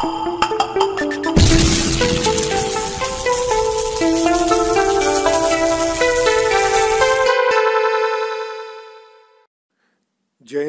जैन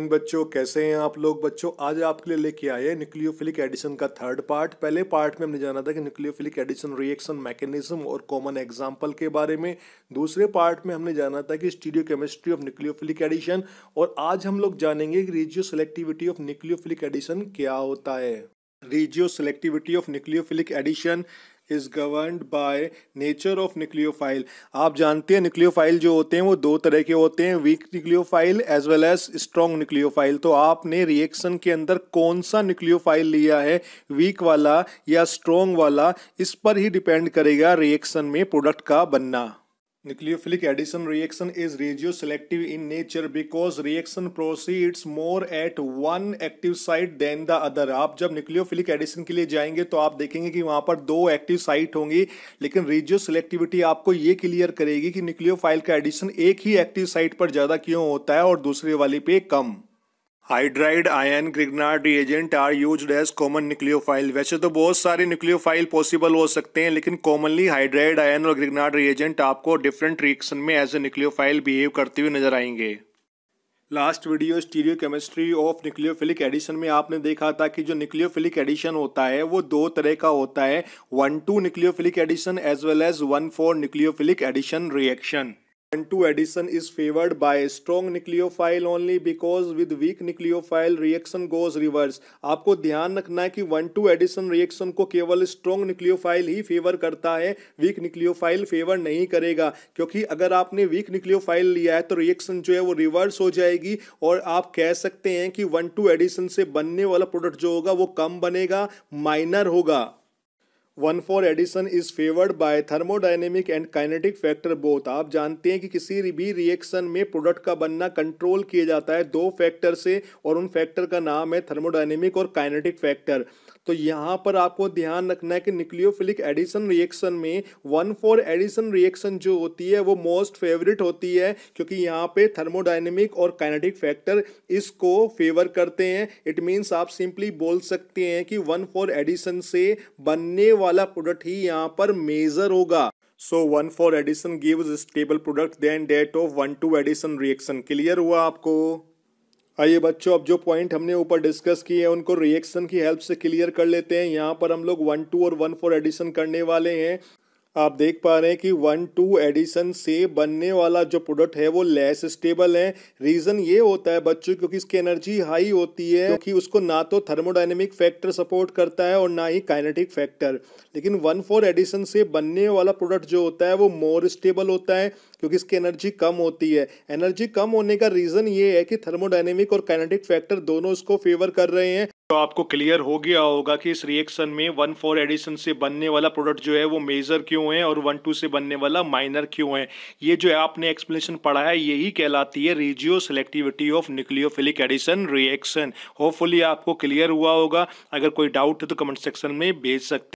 बच्चों कैसे हैं आप लोग बच्चों आज आपके लिए लेके आए न्यूक्लियोफिलिक एडिशन का थर्ड पार्ट पहले पार्ट में हमने जाना था कि न्यूक्लियोफिलिक एडिशन रिएक्शन मैकेनिज्म और कॉमन एग्जांपल के बारे में दूसरे पार्ट में हमने जाना था कि stereochemistry of nucleophilic addition और आज हम लोग जानेंगे कि regioselectivity of nucleophilic addition क्या होता है selectivity of nucleophilic addition is governed by nature of nucleophile आप जानते हैं न्यूक्लियोफाइल जो होते हैं वो दो तरह के होते हैं weak nucleophile as well as strong nucleophile तो आपने रिएक्शन के अंदर कौन सा न्यूक्लियोफाइल लिया है वीक वाला या स्ट्रॉन्ग वाला इस पर ही डिपेंड करेगा रिएक्शन में प्रोडक्ट का बनना Nucleophilic addition reaction is regioselective in nature because reaction proceeds more at one active site than the other आप जब न्यूक्लियोफिलिक एडिशन के लिए जाएंगे तो आप देखेंगे कि वहाँ पर दो एक्टिव साइट होंगी लेकिन रेजियो सेलेक्टिविटी आपको ये क्लियर करेगी कि न्यूक्लियोफाइल का एडिशन एक ही एक्टिव साइट पर ज़्यादा क्यों होता है और दूसरे वाली पे कम hydride ion Grignard reagent are use as common nucleophile वैसे तो बहुत सारे न्यूक्लियोफाइल पॉसिबल हो सकते हैं लेकिन कॉमनली हाइड्राइड आयन और ग्रिगनाड रिएजेंट आपको डिफरेंट रिएक्शन में एज ए न्यूक्लियोफाइल बिहेव करते हुए नजर आएंगे last video stereochemistry of nucleophilic addition में आपने देखा था कि जो न्यूक्लियोफिलिक एडिशन होता है वो दो तरह का होता है one two nucleophilic addition as well as one four nucleophilic addition reaction N2 addition is favored by strong nucleophile only because with weak nucleophile reaction goes reverse. आपको ध्यान रखना है कि वन टू एडिशन रिएक्शन को केवल strong nucleophile ही favour करता है weak nucleophile favour नहीं करेगा क्योंकि अगर आपने वीक न्यूक्लियोफाइल लिया है तो रिएक्शन जो है वो रिवर्स हो जाएगी और आप कह सकते हैं कि वन टू एडिशन से बनने वाला प्रोडक्ट जो होगा वो कम बनेगा माइनर होगा one four addition is favoured by thermodynamic and kinetic factor both आप जानते हैं कि किसी भी रिएक्शन में प्रोडक्ट का बनना कंट्रोल किया जाता है दो फैक्टर से और उन फैक्टर का नाम है थर्मोडाइनेमिक और काइनेटिक फैक्टर तो यहाँ पर आपको ध्यान रखना है कि न्यूक्लियोफिलिक एडिशन रिएक्शन में वन फोर एडिशन रिएक्शन जो होती है वो मोस्ट फेवरेट होती है क्योंकि यहाँ पे थर्मोडाइनेमिक और काइनेटिक फैक्टर इसको फेवर करते हैं इट मीन्स आप सिंपली बोल सकते हैं कि वन फोर एडिशन से बनने वाले वाला प्रोडक्ट ही यहाँ पर मेजर होगा so one four addition gives stable product than that of one two addition reaction clear हुआ आपको आइए बच्चों अब जो पॉइंट हमने ऊपर डिस्कस किए हैं उनको रिएक्शन की हेल्प से क्लियर कर लेते हैं यहाँ पर हम लोग वन टू और वन फॉर एडिशन करने वाले हैं आप देख पा रहे हैं कि वन टू एडिशन से बनने वाला जो प्रोडक्ट है वो लेस स्टेबल है रीज़न ये होता है बच्चों क्योंकि इसकी एनर्जी हाई होती है क्योंकि उसको ना तो थर्मोडाइनमिक फैक्टर सपोर्ट करता है और ना ही काइनेटिक फैक्टर लेकिन वन फोर एडिशन से बनने वाला प्रोडक्ट जो होता है वो मोर स्टेबल होता है क्योंकि इसकी एनर्जी कम होती है एनर्जी कम होने का रीज़न ये है कि थर्मोडाइनमिक और काइनेटिक फैक्टर दोनों इसको फेवर कर रहे हैं तो आपको क्लियर हो गया होगा कि इस रिएक्शन में वन फोर एडिशन से बनने वाला प्रोडक्ट जो है वो मेजर क्यों है और वन टू से बनने वाला माइनर क्यों है ये जो है आपने एक्सप्लेनेशन पढ़ा है यही कहलाती है regioselectivity of nucleophilic addition reaction hopefully आपको क्लियर हुआ होगा अगर कोई डाउट है तो कमेंट सेक्शन में भेज सकते